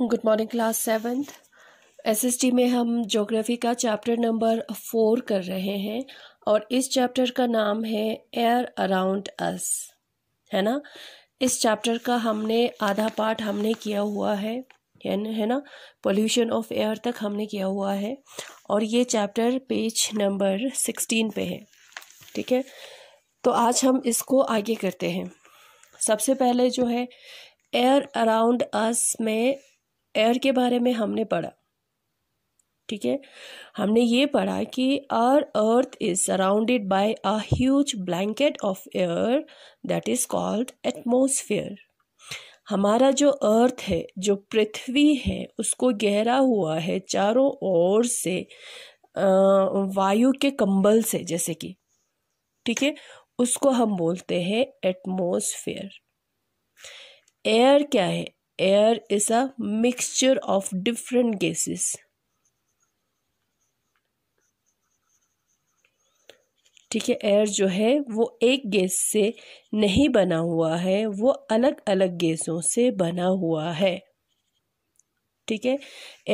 Good morning class seventh SST में हम geography का चैप्टर नंबर फोर कर रहे हैं और इस चैप्टर का नाम है एयर अराउंड अस है ना इस चैप्टर का हमने आधा पार्ट हमने किया हुआ है है ना पोल्यूशन ऑफ एयर तक हमने किया हुआ है और ये चैप्टर पेज नंबर सिक्सटीन पे है ठीक है तो आज हम इसको आगे करते हैं सबसे पहले जो है एयर अराउंड अस में एयर के बारे में हमने पढ़ा ठीक है हमने ये पढ़ा कि our earth is surrounded by a huge blanket of air that is called atmosphere हमारा जो अर्थ है जो पृथ्वी है उसको गहरा हुआ है चारों ओर से वायु के कंबल से जैसे कि ठीक है उसको हम बोलते हैं एटमोसफियर एयर क्या है air is a mixture of different gases ठीक है एयर जो है वो एक गैस से नहीं बना हुआ है वो अलग अलग गैसों से बना हुआ है ठीक है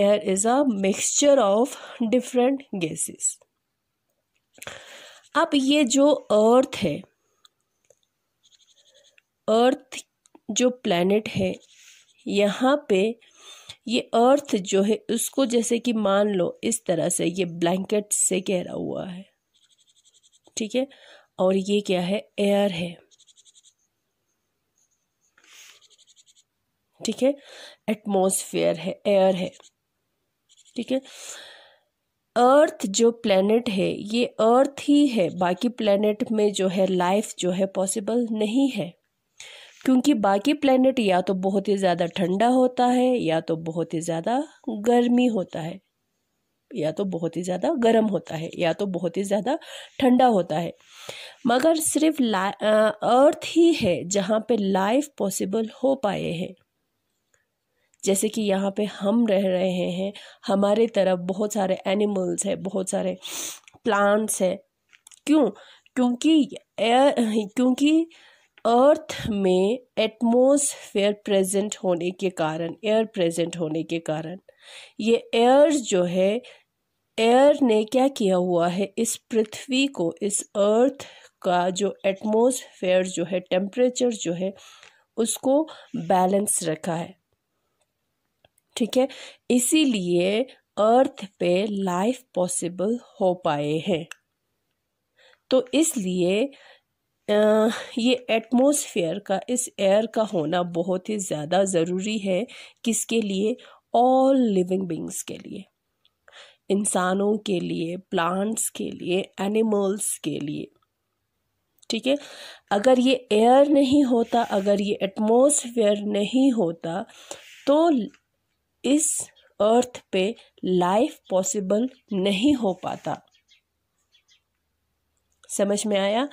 air is a mixture of different gases अब ये जो अर्थ है अर्थ जो प्लैनेट है यहाँ पे ये अर्थ जो है उसको जैसे कि मान लो इस तरह से ये ब्लैंकेट से घेरा हुआ है ठीक है और ये क्या है एयर है ठीक है एटमॉस्फेयर है एयर है ठीक है अर्थ जो प्लेनेट है ये अर्थ ही है बाकी प्लेनेट में जो है लाइफ जो है पॉसिबल नहीं है क्योंकि बाकी प्लेनेट या तो बहुत ही ज़्यादा ठंडा होता है या तो बहुत ही ज़्यादा गर्मी होता है या तो बहुत ही ज़्यादा गर्म होता है या तो बहुत ही ज़्यादा ठंडा होता है मगर सिर्फ अर्थ ही है जहाँ पे लाइफ पॉसिबल हो पाए हैं जैसे कि यहाँ पे हम रह रहे हैं हमारे तरफ बहुत सारे एनिमल्स है बहुत सारे प्लांट्स है क्यों क्योंकि क्योंकि अर्थ में एटमोसफेयर प्रेजेंट होने के कारण एयर प्रेजेंट होने के कारण ये एयर जो है एयर ने क्या किया हुआ है इस पृथ्वी को इस अर्थ का जो एटमोसफेयर जो है टेम्परेचर जो है उसको बैलेंस रखा है ठीक है इसीलिए अर्थ पे लाइफ पॉसिबल हो पाए हैं तो इसलिए ये एटमॉस्फेयर का इस एयर का होना बहुत ही ज़्यादा ज़रूरी है किसके लिए ऑल लिविंग बींग्स के लिए इंसानों के लिए प्लांट्स के लिए एनिमल्स के लिए ठीक है अगर ये एयर नहीं होता अगर ये एटमॉस्फेयर नहीं होता तो इस अर्थ पे लाइफ पॉसिबल नहीं हो पाता समझ में आया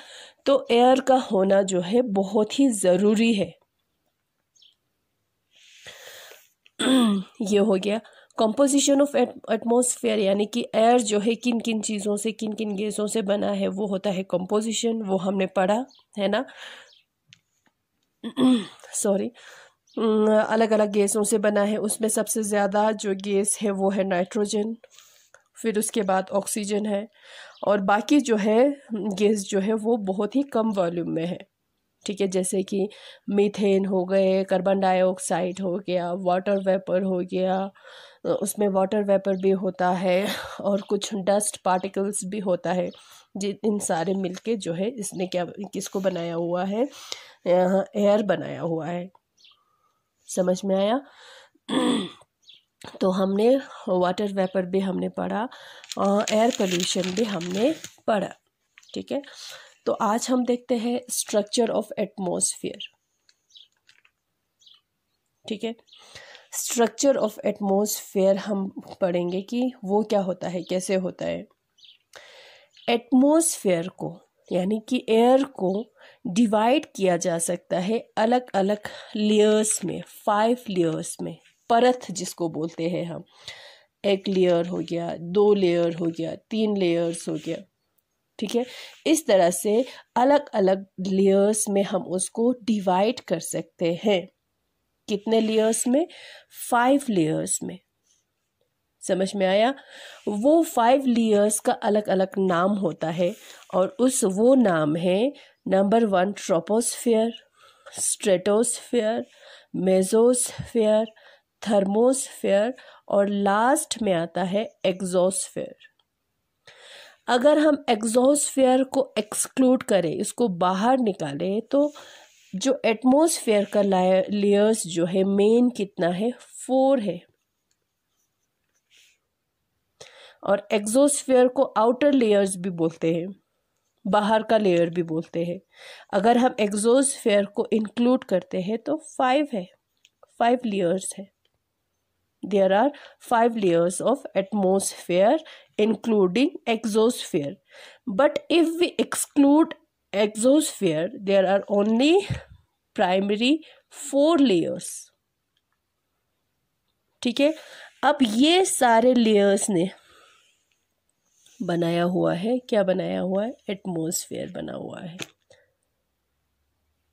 तो एयर का होना जो है बहुत ही ज़रूरी है ये हो गया कॉम्पोजिशन ऑफ एटमोसफेयर यानी कि एयर जो है किन किन चीज़ों से किन किन गैसों से बना है वो होता है कॉम्पोजिशन वो हमने पढ़ा है ना सॉरी अलग अलग गैसों से बना है उसमें सबसे ज़्यादा जो गैस है वो है नाइट्रोजन फिर उसके बाद ऑक्सीजन है और बाकी जो है गैस जो है वो बहुत ही कम वॉल्यूम में है ठीक है जैसे कि मीथेन हो गए कार्बन डाइऑक्साइड हो गया वाटर वेपर हो गया उसमें वाटर वेपर भी होता है और कुछ डस्ट पार्टिकल्स भी होता है जिन इन सारे मिलके जो है इसने क्या किसको बनाया हुआ है एयर बनाया हुआ है समझ में आया तो हमने वाटर वेपर भी हमने पढ़ा एयर पोल्यूशन भी हमने पढ़ा ठीक है तो आज हम देखते हैं स्ट्रक्चर ऑफ एटमोसफियर ठीक है स्ट्रक्चर ऑफ एटमोसफेयर हम पढ़ेंगे कि वो क्या होता है कैसे होता है एटमोसफेयर को यानी कि एयर को डिवाइड किया जा सकता है अलग अलग लेयर्स में फाइव लेयर्स में परत जिसको बोलते हैं हम एक लेयर हो गया दो लेयर हो गया तीन लेयर्स हो गया ठीक है इस तरह से अलग अलग लेयर्स में हम उसको डिवाइड कर सकते हैं कितने लेयर्स में फाइव लेयर्स में समझ में आया वो फाइव लेयर्स का अलग अलग नाम होता है और उस वो नाम है number one troposphere stratosphere mesosphere thermosphere और लास्ट में आता है एग्जॉस्फेयर अगर हम एग्जॉस्फेयर को एक्सक्लूड करें इसको बाहर निकालें तो जो एटमोसफेयर का लेयर्स जो है मेन कितना है फोर है और एग्जोस्फेयर को आउटर लेयर्स भी बोलते हैं बाहर का लेयर भी बोलते हैं अगर हम एग्जोस्फेयर को इंक्लूड करते हैं तो फाइव है फाइव लेयर्स है there are five layers of atmosphere including exosphere but if we exclude exosphere there are only primary four layers ठीक है अब ये सारे लेयर्स ने बनाया हुआ है क्या बनाया हुआ है एटमोसफेयर बना हुआ है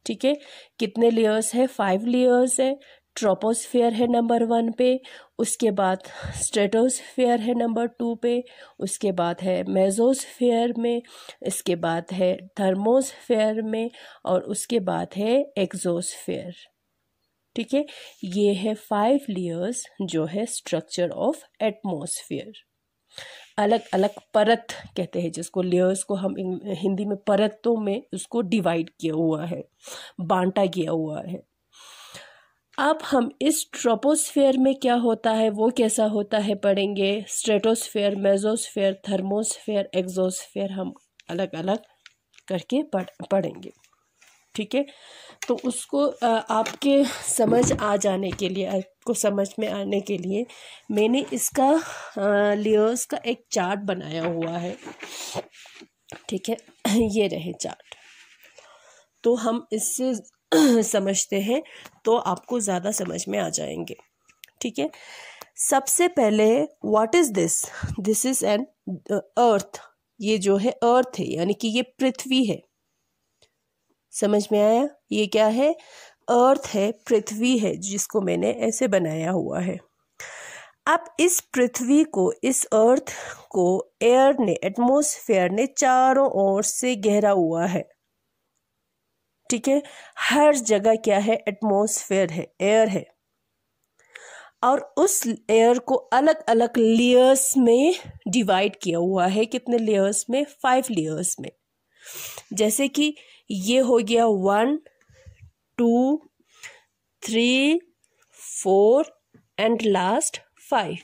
ठीक है कितने लेयर्स है फाइव लेयर्स है ट्रोपोस्फेयर है नंबर वन पे उसके बाद स्ट्रेटोस्फेयर है नंबर टू पे उसके बाद है मेजोस्फेयर में इसके बाद है थर्मोस्फेयर में और उसके बाद है एक्जोस्फेयर ठीक है ये है फाइव लेयर्स जो है स्ट्रक्चर ऑफ एटमोसफियर अलग अलग परत कहते हैं जिसको लेयर्स को हम हिंदी में परतों में उसको डिवाइड किया हुआ है बांटा किया हुआ है अब हम इस ट्रोपोस्फेयर में क्या होता है वो कैसा होता है पढ़ेंगे स्ट्रेटोस्फेयर मेजोस्फेयर थर्मोस्फेयर एग्जोस्फेयर हम अलग अलग करके पढ़ पढ़ेंगे ठीक है तो उसको आपके समझ आ जाने के लिए आपको समझ में आने के लिए मैंने इसका लेयर्स का एक चार्ट बनाया हुआ है ठीक है ये रहे चार्ट तो हम इससे समझते हैं तो आपको ज़्यादा समझ में आ जाएंगे ठीक है सबसे पहले what is this this is an earth ये जो है अर्थ है यानी कि ये पृथ्वी है समझ में आया ये क्या है अर्थ है पृथ्वी है जिसको मैंने ऐसे बनाया हुआ है अब इस पृथ्वी को इस अर्थ को एयर ने एटमोसफेयर ने चारों ओर से घेरा हुआ है ठीक है हर जगह क्या है एटमोसफेयर है एयर है और उस एयर को अलग अलग लेयर्स में डिवाइड किया हुआ है कितने लेयर्स में फाइव लेयर्स में जैसे कि ये हो गया one two three four and last five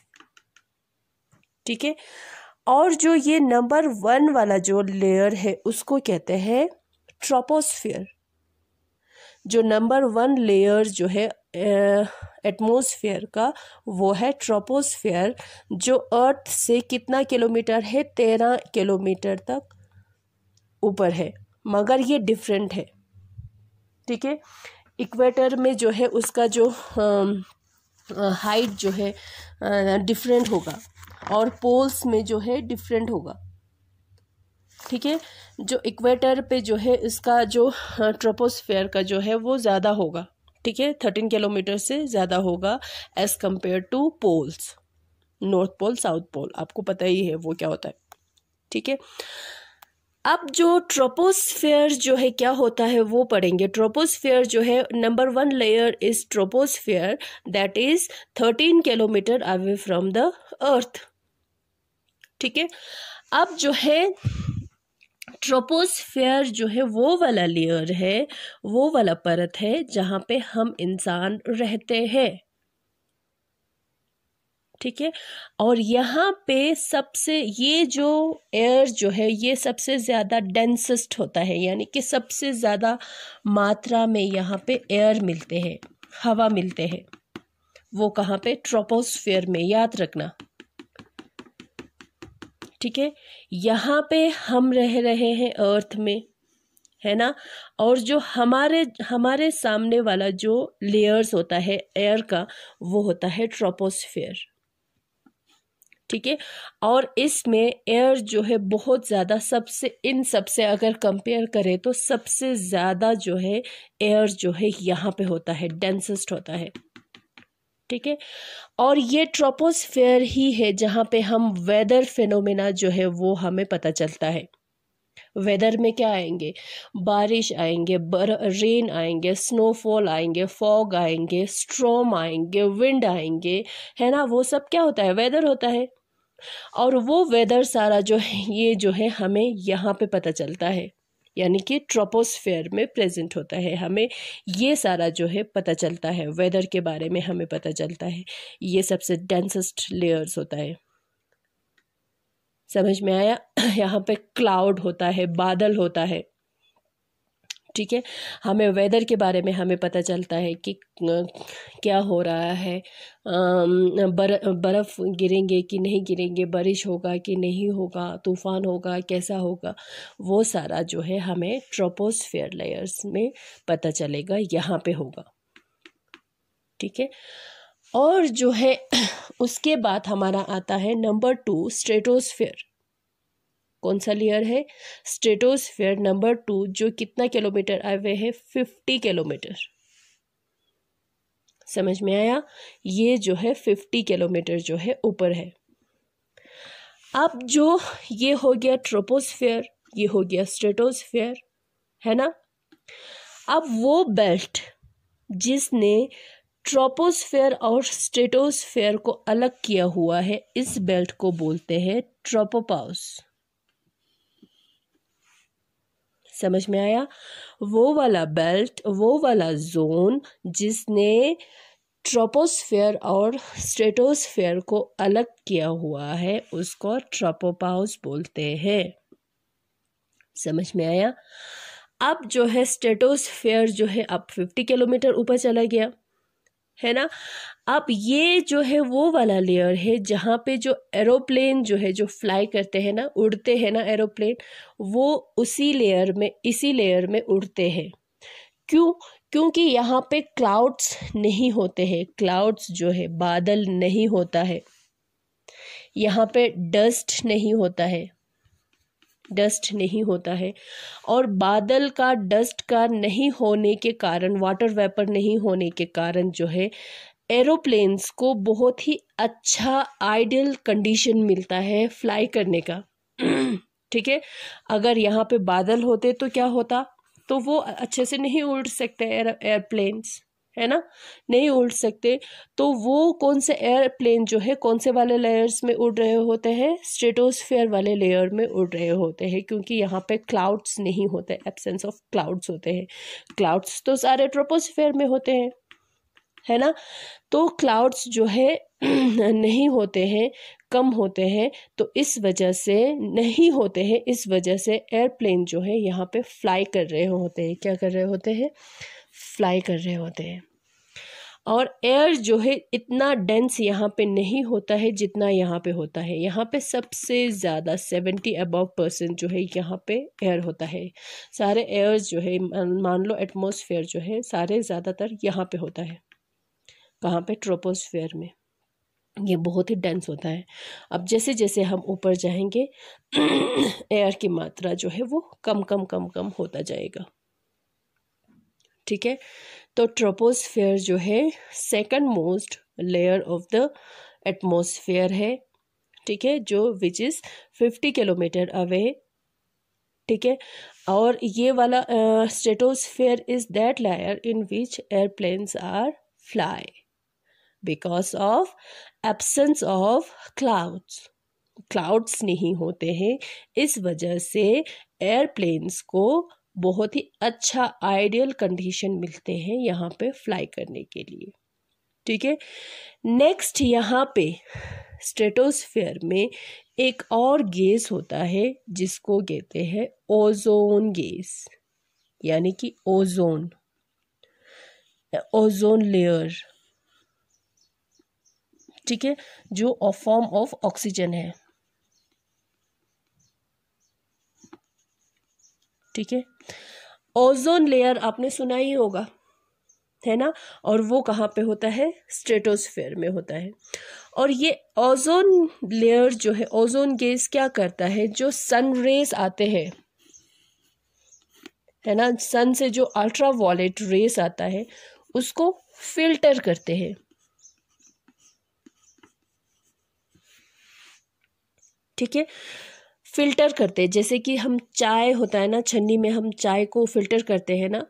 ठीक है और जो ये नंबर वन वाला जो लेयर है उसको कहते हैं ट्रोपोस्फियर जो नंबर वन लेयर जो है एटमोसफियर का वो है ट्रोपोस्फियर जो अर्थ से कितना किलोमीटर है तेरह किलोमीटर तक ऊपर है मगर ये डिफरेंट है ठीक है इक्वेटर में जो है उसका जो हाइट जो है डिफरेंट होगा और पोल्स में जो है डिफरेंट होगा ठीक है जो इक्वेटर पे जो है इसका जो ट्रोपोस्फेयर हाँ, का जो है वो ज़्यादा होगा ठीक है थर्टीन किलोमीटर से ज़्यादा होगा as compare to poles north pole south pole आपको पता ही है वो क्या होता है ठीक है अब जो ट्रोपोस्फेयर जो है क्या होता है वो पढ़ेंगे ट्रोपोस्फेयर जो है number one layer is troposphere that is thirteen kilometre away from the earth ठीक है अब जो है ट्रोपोस्फेयर जो है वो वाला लेयर है वो वाला परत है जहाँ पे हम इंसान रहते हैं ठीक है और यहाँ पे सबसे ये जो एयर जो है ये सबसे ज़्यादा डेंसेस्ट होता है यानी कि सबसे ज़्यादा मात्रा में यहाँ पे एयर मिलते हैं हवा मिलते हैं वो कहाँ पे ट्रोपोस्फेयर में याद रखना ठीक है यहाँ पे हम रह रहे हैं अर्थ में है ना और जो हमारे हमारे सामने वाला जो लेयर्स होता है एयर का वो होता है ट्रोपोस्फेयर ठीक है और इसमें एयर जो है बहुत ज़्यादा सबसे इन सबसे अगर कंपेयर करें तो सबसे ज़्यादा जो है एयर जो है यहाँ पे होता है डेंसेस्ट होता है ठीक है और ये ट्रोपोस्फेयर ही है जहाँ पे हम वेदर फिनोमेना जो है वो हमें पता चलता है वेदर में क्या आएंगे बारिश आएंगे बर रेन आएंगे स्नोफॉल आएंगे फॉग आएंगे स्ट्रोम आएंगे विंड आएंगे है ना वो सब क्या होता है वेदर होता है और वो वेदर सारा जो है ये जो है हमें यहाँ पे पता चलता है यानी कि ट्रोपोस्फेयर में प्रेजेंट होता है हमें ये सारा जो है पता चलता है वेदर के बारे में हमें पता चलता है ये सबसे डेंसेस्ट लेयर्स होता है समझ में आया यहाँ पे क्लाउड होता है बादल होता है ठीक है हमें वेदर के बारे में हमें पता चलता है कि क्या हो रहा है बर बर्फ़ गिरेंगे कि नहीं गिरेंगे बारिश होगा कि नहीं होगा तूफ़ान होगा कैसा होगा वो सारा जो है हमें ट्रोपोस्फेयर लेयर्स में पता चलेगा यहाँ पे होगा ठीक है और जो है उसके बाद हमारा आता है नंबर टू स्ट्रेटोस्फेयर कौन सा लेयर है स्ट्रेटोस्फेयर नंबर टू जो कितना किलोमीटर आए हुए है फिफ्टी किलोमीटर समझ में आया ये जो है फिफ्टी किलोमीटर जो है ऊपर है अब जो ये हो गया ट्रोपोस्फेयर ये हो गया स्ट्रेटोस्फेयर है ना अब वो बेल्ट जिसने ट्रोपोस्फेयर और स्ट्रेटोस्फेयर को अलग किया हुआ है इस बेल्ट को बोलते हैं ट्रोपोपाउस समझ में आया वो वाला बेल्ट वो वाला जोन जिसने ट्रोपोस्फेयर और स्ट्रेटोस्फेयर को अलग किया हुआ है उसको ट्रोपोपाउस बोलते हैं समझ में आया अब जो है स्टेटोस्फेयर जो है अब 50 किलोमीटर ऊपर चला गया है ना अब ये जो है वो वाला लेयर है जहाँ पे जो एरोप्लेन जो है जो फ्लाई करते हैं ना उड़ते हैं ना एरोप्लेन वो उसी लेयर में इसी लेयर में उड़ते हैं क्यों क्योंकि यहाँ पे क्लाउड्स नहीं होते हैं क्लाउड्स जो है बादल नहीं होता है यहाँ पे डस्ट नहीं होता है डस्ट नहीं होता है और बादल का डस्ट का नहीं होने के कारण वाटर वेपर नहीं होने के कारण जो है एरोप्लेन्स को बहुत ही अच्छा आइडियल कंडीशन मिलता है फ्लाई करने का ठीक है अगर यहाँ पे बादल होते तो क्या होता तो वो अच्छे से नहीं उड़ सकते एयरप्लेन्स है ना नहीं उड़ सकते तो वो कौन से एयरप्लेन जो है कौन से वाले लेयर्स में उड़ रहे होते हैं स्टेटोसफेयर वाले लेयर में उड़ रहे होते हैं क्योंकि यहाँ पे क्लाउड्स नहीं होते एब्सेंस ऑफ क्लाउड्स होते हैं क्लाउड्स तो सारे ट्रोपोस्फेयर में होते हैं है ना तो क्लाउड्स जो है नहीं होते हैं कम होते हैं तो इस वजह से नहीं होते हैं इस वजह से एयरप्लेन जो है यहाँ पे फ्लाई कर रहे होते हैं क्या कर रहे होते हैं फ्लाई कर रहे होते हैं और एयर जो है इतना डेंस यहाँ पे नहीं होता है जितना यहाँ पे होता है यहाँ पे सबसे ज़्यादा सेवेंटी अबव परसेंट जो है यहाँ पे एयर होता है सारे एयर जो है मान लो एटमॉस्फेयर जो है सारे ज़्यादातर यहाँ पे होता है कहाँ पे ट्रोपोस्फेयर में ये बहुत ही डेंस होता है अब जैसे जैसे हम ऊपर जाएंगे एयर की मात्रा जो है वो कम कम कम कम होता जाएगा ठीक है तो ट्रोपोस्फेयर जो है second most layer of the atmosphere है ठीक है जो which is fifty kilometre away ठीक है और ये वाला stratosphere is that layer in which airplanes are fly because of absence of clouds clouds नहीं होते हैं इस वजह से एयरप्लेन्स को बहुत ही अच्छा आइडियल कंडीशन मिलते हैं यहाँ पे फ्लाई करने के लिए ठीक है नेक्स्ट यहाँ पे स्ट्रेटोस्फेयर में एक और गैस होता है जिसको कहते हैं ओजोन गैस यानी कि ओजोन ओजोन लेयर ठीक है जो फॉर्म ऑफ ऑक्सीजन है ठीक है ओजोन लेयर आपने सुना ही होगा है ना और वो कहाँ पे होता है स्ट्रेटोस्फेयर में होता है और ये ओजोन लेयर जो है ओजोन गैस क्या करता है जो सन रेज आते हैं है ना सन से जो अल्ट्रा वॉलेट रेस आता है उसको फिल्टर करते हैं ठीक है फ़िल्टर करते हैं जैसे कि हम चाय होता है ना छन्नी में हम चाय को फ़िल्टर करते हैं ना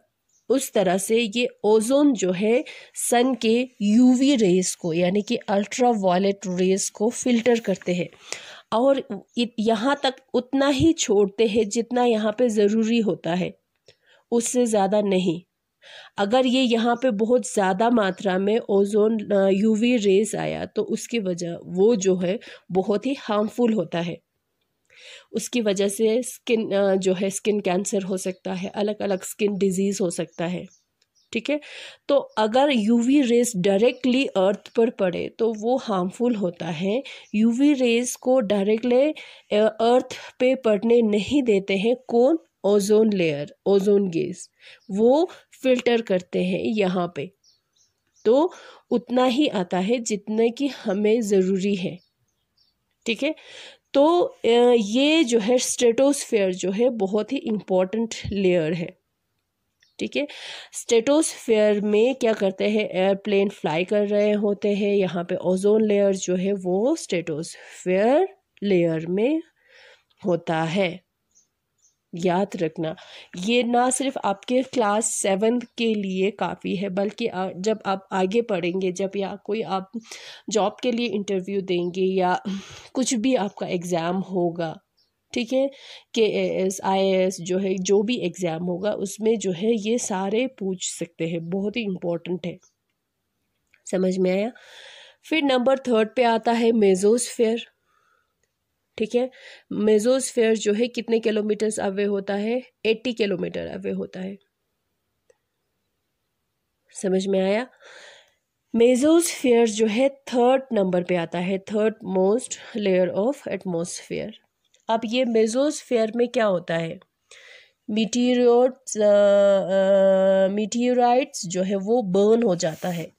उस तरह से ये ओजोन जो है सन के यूवी रेस को यानी कि अल्ट्रा वायलेट रेस को फिल्टर करते हैं और यहाँ तक उतना ही छोड़ते हैं जितना यहाँ पे ज़रूरी होता है उससे ज़्यादा नहीं अगर ये यहाँ पे बहुत ज़्यादा मात्रा में ओजोन यूवी रेस आया तो उसकी वजह वो जो है बहुत ही हार्मफुल होता है उसकी वजह से स्किन जो है स्किन कैंसर हो सकता है अलग अलग स्किन डिजीज़ हो सकता है ठीक है तो अगर यूवी रेस डायरेक्टली अर्थ पर पड़े तो वो हार्मफुल होता है यूवी रेस को डायरेक्टली अर्थ पे पड़ने नहीं देते हैं कौन ओजोन लेयर ओजोन गेस वो फिल्टर करते हैं यहाँ पे तो उतना ही आता है जितने कि हमें ज़रूरी है ठीक है तो ये जो है स्टेटोस्फेयर जो है बहुत ही इम्पॉर्टेंट लेयर है ठीक है स्टेटोस्फेयर में क्या करते हैं एयरप्लेन फ्लाई कर रहे होते हैं यहाँ पे ओजोन लेयर जो है वो स्टेटोस्फेयर लेयर में होता है याद रखना ये ना सिर्फ आपके क्लास सेवन्थ के लिए काफ़ी है बल्कि जब आप आगे पढ़ेंगे जब या कोई आप जॉब के लिए इंटरव्यू देंगे या कुछ भी आपका एग्ज़ाम होगा ठीक है के एस आई एस जो है जो भी एग्ज़ाम होगा उसमें जो है ये सारे पूछ सकते हैं बहुत ही इम्पोर्टेंट है समझ में आया फिर नंबर थर्ड पे आता है मेजोसफेयर ठीक है मेजोस्फेयर जो है कितने किलोमीटर्स अवे होता है एट्टी किलोमीटर अवे होता है समझ में आया मेजोस्फेयर जो है थर्ड नंबर पे आता है third most layer of atmosphere अब ये मेजोस्फेयर में क्या होता है मीटीरोट मीटीराइट्स जो है वो बर्न हो जाता है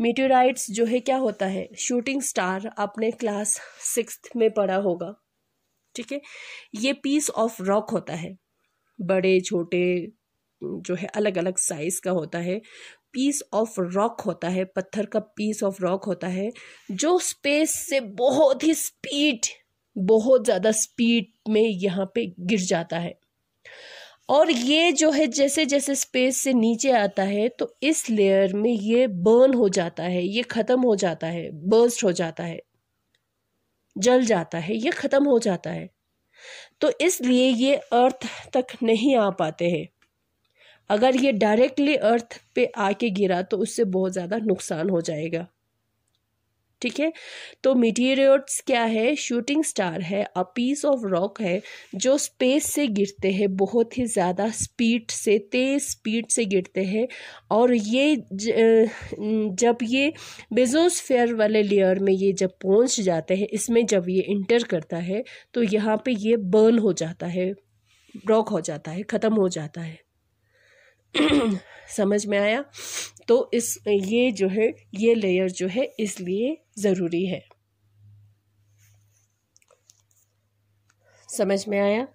मीटोराइट्स जो है क्या होता है शूटिंग स्टार आपने क्लास सिक्स में पढ़ा होगा ठीक है ये पीस ऑफ रॉक होता है बड़े छोटे जो है अलग अलग साइज़ का होता है पीस ऑफ रॉक होता है पत्थर का पीस ऑफ रॉक होता है जो स्पेस से बहुत ही स्पीड बहुत ज़्यादा स्पीड में यहाँ पे गिर जाता है और ये जो है जैसे जैसे स्पेस से नीचे आता है तो इस लेयर में ये बर्न हो जाता है ये ख़त्म हो जाता है बर्स्ट हो जाता है जल जाता है ये ख़त्म हो जाता है तो इसलिए ये अर्थ तक नहीं आ पाते हैं अगर ये डायरेक्टली अर्थ पे आके गिरा तो उससे बहुत ज़्यादा नुकसान हो जाएगा ठीक है तो मीटियोरट्स क्या है शूटिंग स्टार है अ पीस ऑफ रॉक है जो स्पेस से गिरते हैं बहुत ही ज़्यादा स्पीड से तेज़ स्पीड से गिरते हैं और ये ज, जब ये बेजोसफेयर वाले लेयर में ये जब पहुंच जाते हैं इसमें जब ये इंटर करता है तो यहाँ पे ये बर्न हो जाता है रॉक हो जाता है ख़त्म हो जाता है समझ में आया तो इस ये जो है ये लेयर जो है इसलिए ज़रूरी है समझ में आया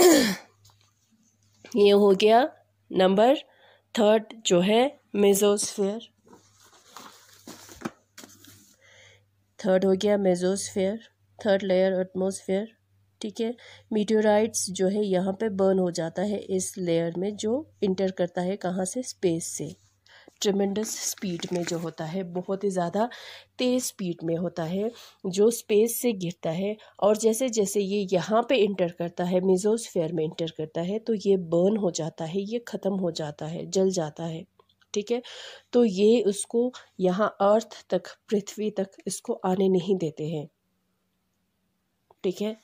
ये हो गया नंबर थर्ड जो है मेजोस्फेयर थर्ड हो गया मेजोस्फेयर थर्ड लेयर एटमोसफेयर ठीक है मीटोराइट्स जो है यहाँ पे बर्न हो जाता है इस लेयर में जो इंटर करता है कहाँ से स्पेस से ट्रमेंडस स्पीड में जो होता है बहुत ही ज़्यादा तेज़ स्पीड में होता है जो स्पेस से गिरता है और जैसे जैसे ये यहाँ पे इंटर करता है मिजोस्फेयर में इंटर करता है तो ये बर्न हो जाता है ये ख़त्म हो जाता है जल जाता है ठीक है तो ये उसको यहाँ अर्थ तक पृथ्वी तक इसको आने नहीं देते हैं ठीक है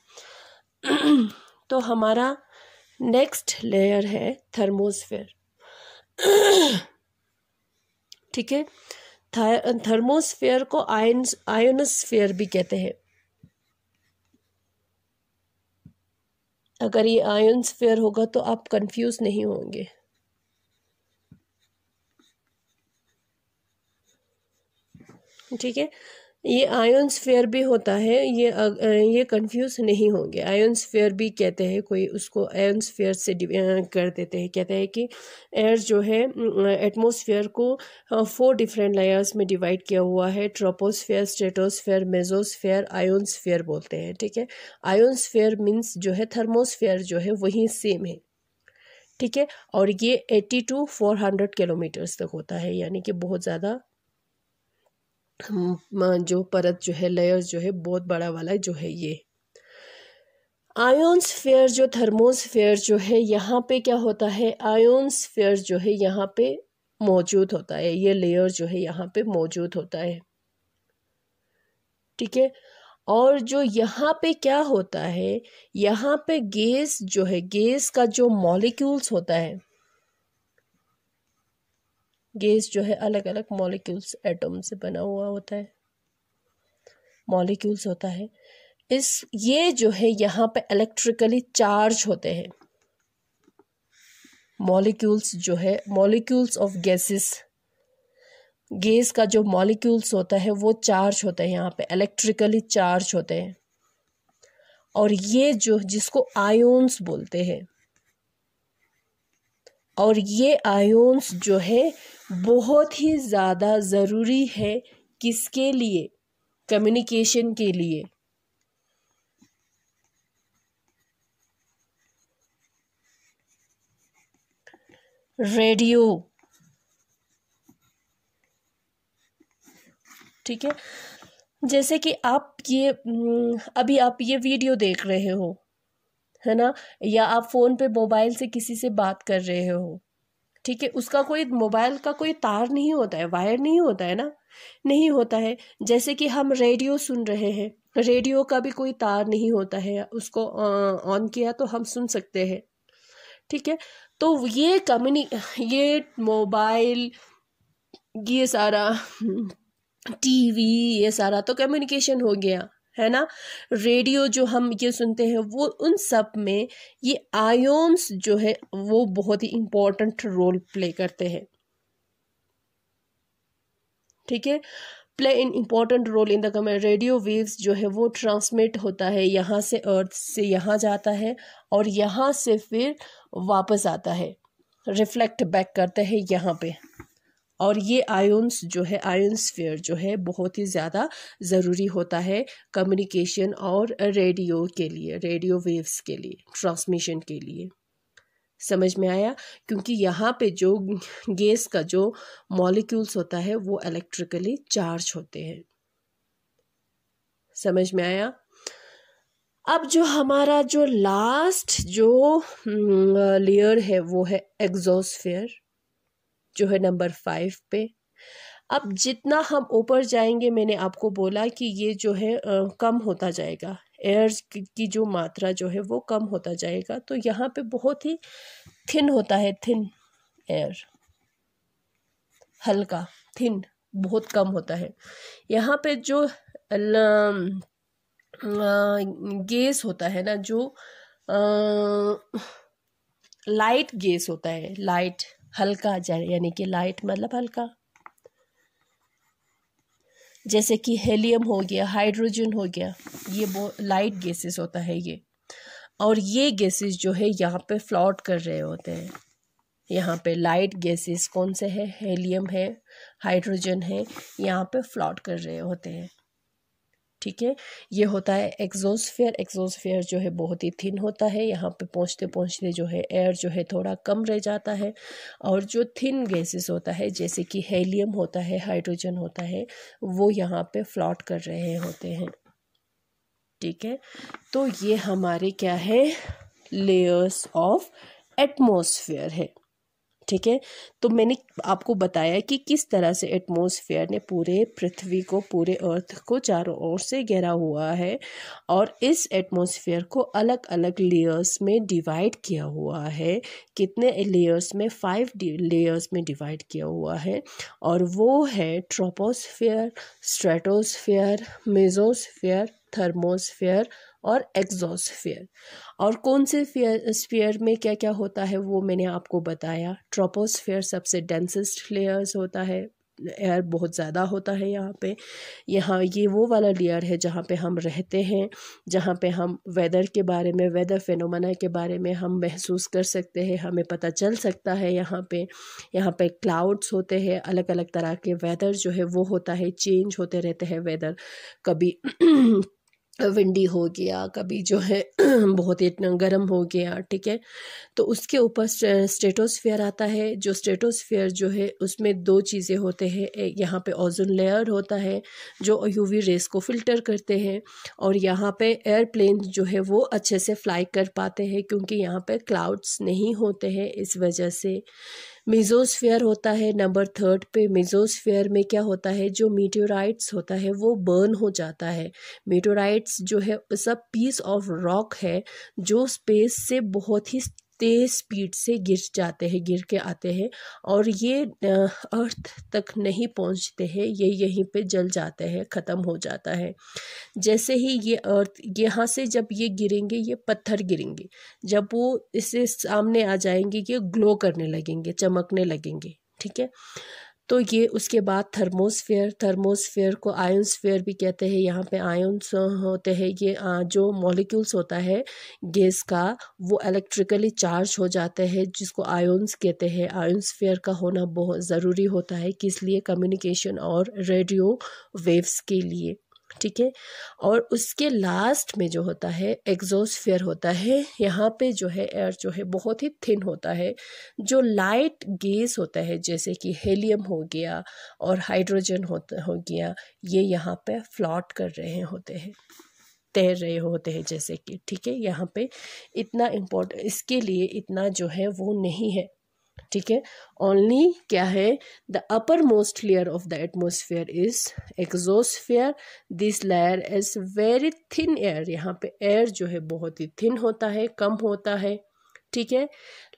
तो हमारा नेक्स्ट लेयर है थर्मोस्फेयर ठीक है थर्मोस्फेयर को आयन आयोनोस्फेयर भी कहते हैं अगर ये आयोनोस्फेयर होगा तो आप कंफ्यूज नहीं होंगे ठीक है ये आयन स्फेयर भी होता है ये ये कंफ्यूज नहीं होंगे आयन स्फेयर भी कहते हैं कोई उसको आयन स्फेयर से कर देते हैं कहते हैं कि एयर जो है एटमोसफेयर को फोर डिफरेंट लेयर्स में डिवाइड किया हुआ है troposphere stratosphere mesosphere ionosphere बोलते हैं ठीक है आयन स्फेयर मीन्स जो है थर्मोस्फेयर जो है वही सेम है ठीक है और ये eighty to four hundred kilometres तक होता है यानी कि बहुत ज़्यादा हम्म, जो परत जो है लेयर जो है बहुत बड़ा वाला जो है ये आयोन्स फेयर जो फेयर जो है यहाँ पे क्या होता है आयोन्स फेयर जो है यहाँ पे मौजूद होता है ये लेयर जो है यहाँ पे मौजूद होता है ठीक है और जो यहाँ पे क्या होता है यहाँ पे गैस जो है गैस का जो मॉलिक्यूल्स होता है गैस जो है अलग अलग मॉलिक्यूल्स एटम से बना हुआ होता है मॉलिक्यूल्स होता है इस ये जो है यहाँ पे इलेक्ट्रिकली चार्ज होते हैं मॉलिक्यूल्स जो है मॉलिक्यूल्स ऑफ गैसेस गैस का जो मॉलिक्यूल्स होता है वो चार्ज होता है यहाँ पे इलेक्ट्रिकली चार्ज होते हैं और ये जो जिसको आयोन्स बोलते हैं और ये आयोन्स जो है बहुत ही ज़्यादा ज़रूरी है किसके लिए कम्युनिकेशन के लिए रेडियो ठीक है जैसे कि आप ये हम्म, अभी आप ये वीडियो देख रहे हो है ना या आप फ़ोन पे मोबाइल से किसी से बात कर रहे हो ठीक है उसका कोई मोबाइल का कोई तार नहीं होता है वायर नहीं होता है ना नहीं होता है जैसे कि हम रेडियो सुन रहे हैं रेडियो का भी कोई तार नहीं होता है उसको ऑन किया तो हम सुन सकते हैं ठीक है तो ये कम्युनिक ये मोबाइल ये सारा टीवी ये सारा तो कम्युनिकेशन हो गया है ना रेडियो जो हम ये सुनते हैं वो उन सब में ये आयोन्स जो है वो बहुत ही इम्पोर्टेंट रोल प्ले करते हैं ठीक है play in important role in the कम रेडियो वेव्स जो है वो ट्रांसमिट होता है यहाँ से अर्थ से यहाँ जाता है और यहाँ से फिर वापस आता है रिफ्लेक्ट बैक करते हैं यहाँ पे और ये आयोन्स जो है आयोन जो है बहुत ही ज़्यादा ज़रूरी होता है कम्युनिकेशन और रेडियो के लिए रेडियो वेव्स के लिए ट्रांसमिशन के लिए समझ में आया क्योंकि यहाँ पे जो गैस का जो मॉलिक्यूल्स होता है वो इलेक्ट्रिकली चार्ज होते हैं समझ में आया अब जो हमारा जो लास्ट जो लेयर हम्म, है वो है एग्जॉस्फेयर जो है नंबर फाइव पे अब जितना हम ऊपर जाएंगे मैंने आपको बोला कि ये जो है आ, कम होता जाएगा एयर की जो मात्रा जो है वो कम होता जाएगा तो यहाँ पे बहुत ही थिन होता है थिन एयर हल्का थिन बहुत कम होता है यहाँ पे जो गैस होता है ना जो आ, लाइट गैस होता है लाइट हल्का जाए यानी कि लाइट मतलब हल्का जैसे कि हेलियम हो गया हाइड्रोजन हो गया ये वो लाइट गैसेस होता है ये और ये गैसेस जो है यहाँ पे फ्लॉट कर रहे होते हैं यहाँ पे लाइट गैसेस कौन से है हेलियम है हाइड्रोजन है यहाँ पे फ्लॉट कर रहे होते हैं ठीक है ये होता है एक्जोसफेयर एक्जोसफेयर जो है बहुत ही थिन होता है यहाँ पे पहुँचते पहुँचते जो है एयर जो है थोड़ा कम रह जाता है और जो थिन गैसेस होता है जैसे कि हेलियम होता है हाइड्रोजन होता है वो यहाँ पे फ्लॉट कर रहे होते हैं ठीक है तो ये हमारे क्या है लेयर्स ऑफ एटमोसफेयर है ठीक है तो मैंने आपको बताया कि किस तरह से एटमॉस्फेयर ने पूरे पृथ्वी को पूरे अर्थ को चारों ओर से घेरा हुआ है और इस एटमॉस्फेयर को अलग अलग लेयर्स में डिवाइड किया हुआ है कितने लेयर्स में फाइव लेयर्स में डिवाइड किया हुआ है और वो है ट्रोपोस्फेयर स्ट्रेटोस्फेयर मेजोस्फेयर थर्मोस्फेयर और एग्जॉस्ट फेयर और कौन से स्पेयर में क्या क्या होता है वो मैंने आपको बताया ट्रोपोस्फेयर सबसे डेंसेस्ट लेयर्स होता है एयर बहुत ज़्यादा होता है यहाँ पे यहाँ ये वो वाला लेयर है जहाँ पे हम रहते हैं जहाँ पे हम वेदर के बारे में वेदर फेनोमेना के बारे में हम महसूस कर सकते हैं हमें पता चल सकता है यहाँ पे यहाँ पे क्लाउड्स होते हैं अलग अलग तरह के वेदर जो है वो होता है चेंज होते रहते हैं वेदर कभी विंडी हो गया कभी जो है बहुत ही इतना गर्म हो गया ठीक है तो उसके ऊपर स्टेटोस्फीयर आता है जो स्टेटोस्फीयर जो है उसमें दो चीज़ें होते हैं यहाँ पे ओजोन लेयर होता है जो यूवी रेस को फिल्टर करते हैं और यहाँ पे एयरप्लेन जो है वो अच्छे से फ्लाई कर पाते हैं क्योंकि यहाँ पे क्लाउड्स नहीं होते हैं इस वजह से मेजोस्फेयर होता है नंबर थर्ड पे मेजोस्फेयर में क्या होता है जो मीटोराइट्स होता है वो बर्न हो जाता है मीटोराइट्स जो है सब पीस ऑफ रॉक है जो स्पेस से बहुत ही तेज़ स्पीड से गिर जाते हैं गिर के आते हैं और ये अर्थ तक नहीं पहुंचते हैं ये यहीं पे जल जाते हैं ख़त्म हो जाता है जैसे ही ये अर्थ यहाँ से जब ये गिरेंगे ये पत्थर गिरेंगे जब वो इसे सामने आ जाएंगे ये ग्लो करने लगेंगे चमकने लगेंगे ठीक है तो ये उसके बाद थर्मोस्फेयर थर्मोस्फेयर को आयोनस्फेयर भी कहते हैं यहाँ पे आयोन्स होते हैं ये जो मॉलिक्यूल्स होता है गैस का वो इलेक्ट्रिकली चार्ज हो जाते हैं जिसको आयोन्स कहते हैं आयोनस्फेयर का होना बहुत ज़रूरी होता है किस लिए कम्युनिकेशन और रेडियो वेव्स के लिए ठीक है और उसके लास्ट में जो होता है एग्जोस्फियर होता है यहाँ पे जो है एयर जो है बहुत ही थिन होता है जो लाइट गेस होता है जैसे कि हेलियम हो गया और हाइड्रोजन होता हो गया ये यहाँ पे फ्लॉट कर रहे होते हैं तैर रहे होते हैं जैसे कि ठीक है यहाँ पे इतना इम्पोर्ट इसके लिए इतना जो है वो नहीं है ठीक है ओनली क्या है the upper most layer of the atmosphere is exosphere this layer is very thin air यहाँ पे एयर जो है बहुत ही थिन होता है कम होता है ठीक है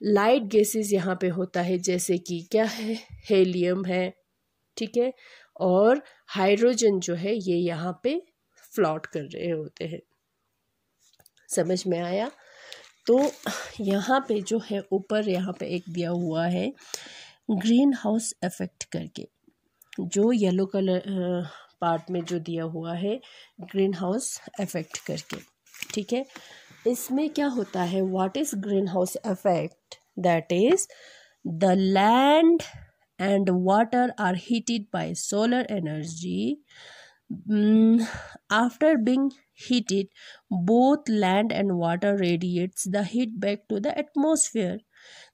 लाइट गैसेस यहाँ पे होता है जैसे कि क्या है हेलियम है ठीक है और हाइड्रोजन जो है ये यहाँ पे फ्लॉट कर रहे होते हैं समझ में आया तो यहाँ पे जो है ऊपर यहाँ पे एक दिया हुआ है ग्रीन हाउस इफेक्ट करके जो येलो कलर पार्ट में जो दिया हुआ है ग्रीन हाउस इफेक्ट करके ठीक है इसमें क्या होता है what is greenhouse effect that is the land and water are heated by solar energy Mm, after being heated both land and water radiates the heat back to the atmosphere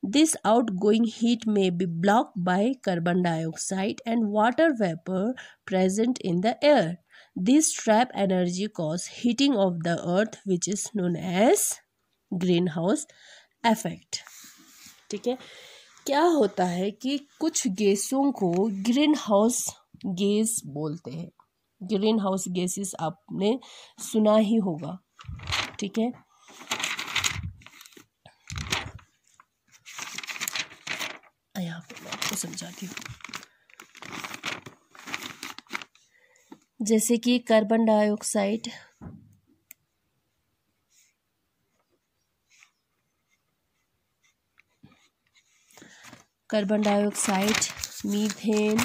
this outgoing heat may be blocked by carbon dioxide and water vapor present in the air this trap energy causes heating of the earth which is known as greenhouse effect. ठीक है क्या होता है कि कुछ गैसों को green house gas बोलते हैं ग्रीन हाउस गैसेस आपने सुना ही होगा ठीक है यहाँ पर मैं आपको समझाती हूँ जैसे कि carbon dioxide carbon dioxide methane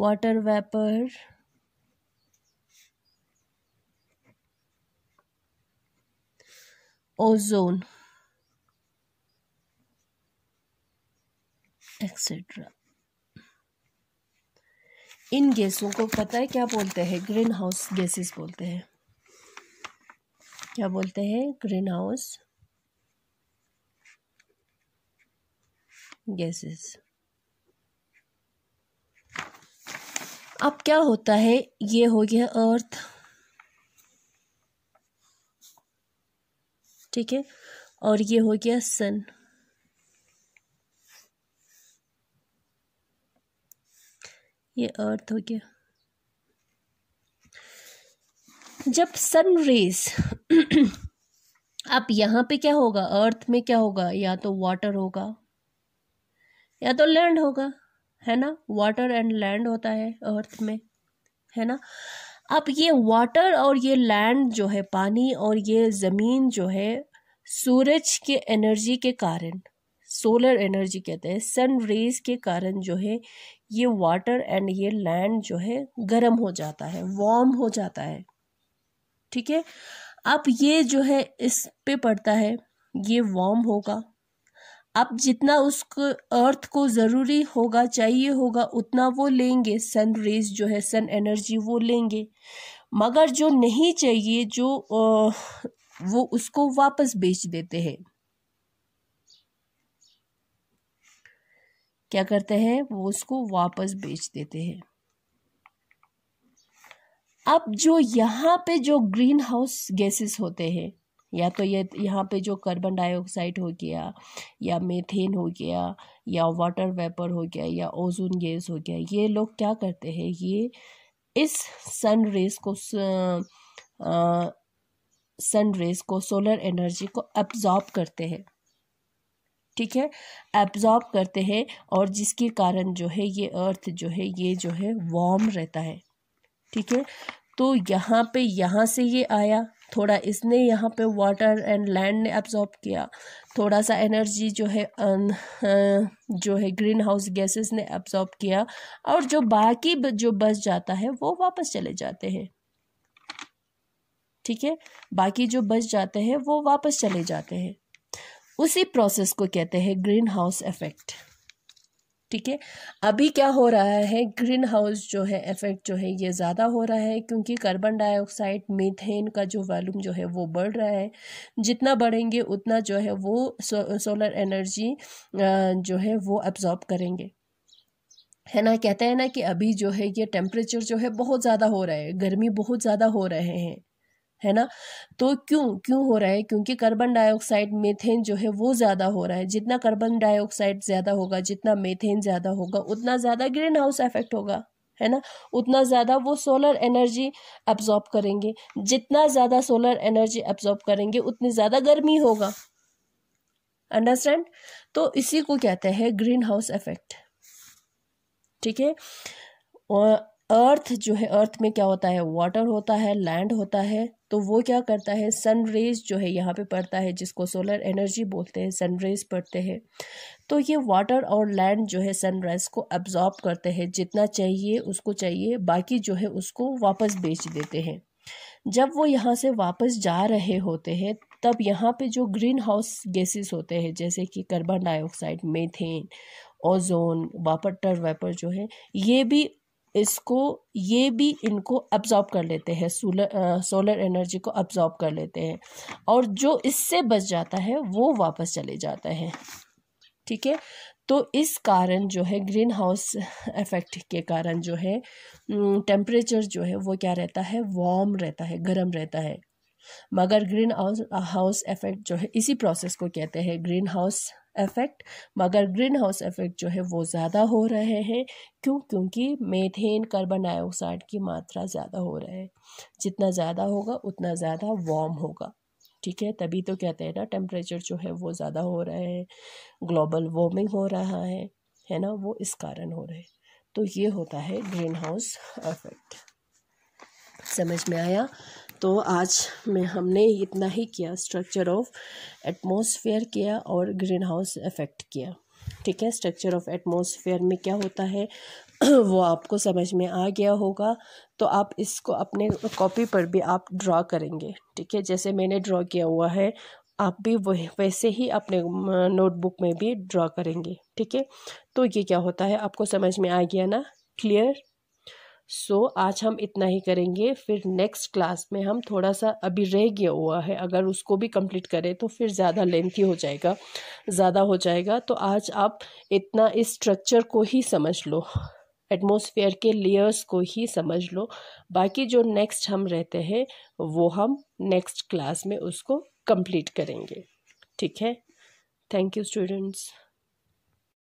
water vapour ozone etcetera इन गैसों को पता है क्या बोलते हैं ग्रीन हाउस गैसेस बोलते हैं क्या बोलते हैं ग्रीन हाउस गैसेस अब क्या होता है ये हो गया अर्थ ठीक है और ये हो गया सन ये अर्थ हो गया जब सन रेज अब यहां पे क्या होगा अर्थ में क्या होगा या तो वाटर होगा या तो लैंड होगा है ना वाटर एंड लैंड होता है अर्थ में है ना अब ये वाटर और ये लैंड जो है पानी और ये ज़मीन जो है सूरज के एनर्जी के कारण सोलर एनर्जी कहते हैं सन रेज के कारण जो है ये वाटर एंड ये लैंड जो है गर्म हो जाता है वार्म हो जाता है ठीक है अब ये जो है इस पे पड़ता है ये वार्म होगा आप जितना उसको अर्थ को ज़रूरी होगा चाहिए होगा उतना वो लेंगे सन रेज जो है सन एनर्जी वो लेंगे मगर जो नहीं चाहिए जो वो उसको वापस बेच देते हैं क्या करते हैं वो उसको वापस बेच देते हैं अब जो यहाँ पे जो ग्रीन हाउस गैसेस होते हैं या तो ये यहाँ पे जो कार्बन डाइऑक्साइड हो गया या मेथेन हो गया या वाटर वेपर हो गया या ओजोन गैस हो गया ये लोग क्या करते हैं ये इस सन रेज को सन रेज को सोलर एनर्जी को एब्जॉर्ब करते हैं ठीक है एब्जॉर्ब करते हैं और जिसके कारण जो है ये अर्थ जो है ये जो है वार्म रहता है ठीक है तो यहाँ पे यहाँ से ये आया थोड़ा इसने यहाँ पे वाटर एंड लैंड ने एब्जॉर्ब किया थोड़ा सा एनर्जी जो है जो है ग्रीन हाउस गैसेस ने एब्जॉर्ब किया और जो बाकी जो बच जाता है वो वापस चले जाते हैं ठीक है बाकी जो बच जाते हैं वो वापस चले जाते हैं उसी प्रोसेस को कहते हैं ग्रीन हाउस इफेक्ट ठीक है अभी क्या हो रहा है ग्रीन हाउस जो है इफेक्ट जो है ये ज़्यादा हो रहा है क्योंकि कार्बन डाइऑक्साइड मीथेन का जो वॉल्यूम जो है वो बढ़ रहा है जितना बढ़ेंगे उतना जो है वो सो, सोलर एनर्जी जो है वो एब्जॉर्ब करेंगे है ना कहते हैं ना कि अभी जो है ये टेम्परेचर जो है बहुत ज़्यादा हो रहा है गर्मी बहुत ज़्यादा हो रहे हैं है ना तो क्यों क्यों हो रहा है क्योंकि कार्बन डाइऑक्साइड मेथेन जो है वो ज़्यादा हो रहा है जितना कार्बन डाइऑक्साइड ज़्यादा होगा जितना मेथेन ज़्यादा होगा उतना ज़्यादा ग्रीन हाउस इफेक्ट होगा है ना उतना ज़्यादा वो सोलर एनर्जी एब्जॉर्ब करेंगे जितना ज़्यादा सोलर एनर्जी एब्जॉर्ब करेंगे उतनी ज़्यादा गर्मी होगा अंडरस्टैंड तो इसी को कहते हैं ग्रीन हाउस इफेक्ट ठीक है और अर्थ जो है अर्थ में क्या होता है वाटर होता है लैंड होता है तो वो क्या करता है सन रेज जो है यहाँ पे पड़ता है जिसको सोलर एनर्जी बोलते हैं सन रेज पड़ते हैं तो ये वाटर और लैंड जो है सनराइज़ को एब्जॉर्ब करते हैं जितना चाहिए उसको चाहिए बाकी जो है उसको वापस बेच देते हैं जब वो यहाँ से वापस जा रहे होते हैं तब यहाँ पे जो ग्रीन हाउस गैसेस होते हैं जैसे कि carbon dioxide methane ozone water vapour जो है ये भी इसको ये भी इनको अब्जॉर्ब कर लेते हैं सोलर सोलर एनर्जी को अब्जॉर्ब कर लेते हैं और जो इससे बच जाता है वो वापस चले जाता है ठीक है तो इस कारण जो है ग्रीन हाउस इफेक्ट के कारण जो है टेम्परेचर जो है वो क्या रहता है वार्म रहता है गर्म रहता है मगर ग्रीन हाउस हाउस इफेक्ट जो है इसी प्रोसेस को कहते हैं ग्रीन हाउस इफ़ेक्ट मगर ग्रीन हाउस इफ़ेक्ट जो है वो ज़्यादा हो रहे हैं क्यों क्योंकि मेथेन कार्बन डाइऑक्साइड की मात्रा ज़्यादा हो रहा है जितना ज़्यादा होगा उतना ज़्यादा वार्म होगा ठीक है तभी तो कहते हैं ना टेम्परेचर जो है वो ज़्यादा हो रहा है ग्लोबल वार्मिंग हो रहा है है ना वो इस कारण हो रहे तो ये होता है ग्रीन हाउस इफ़ेक्ट समझ में आया तो आज में हमने इतना ही किया स्ट्रक्चर ऑफ एटमॉस्फेयर किया और ग्रीन हाउस इफेक्ट किया ठीक है स्ट्रक्चर ऑफ एटमॉस्फेयर में क्या होता है वो आपको समझ में आ गया होगा तो आप इसको अपने कॉपी पर भी आप ड्रा करेंगे ठीक है जैसे मैंने ड्रा किया हुआ है आप भी वैसे ही अपने नोटबुक में भी ड्रा करेंगे ठीक है तो ये क्या होता है आपको समझ में आ गया ना क्लियर सो so, आज हम इतना ही करेंगे फिर नेक्स्ट क्लास में हम थोड़ा सा अभी रह गया हुआ है अगर उसको भी कंप्लीट करें तो फिर ज़्यादा लेंथी हो जाएगा ज़्यादा हो जाएगा तो आज आप इतना इस स्ट्रक्चर को ही समझ लो एटमोसफियर के लेयर्स को ही समझ लो बाकी जो नेक्स्ट हम रहते हैं वो हम नेक्स्ट क्लास में उसको कंप्लीट करेंगे ठीक है थैंक यू स्टूडेंट्स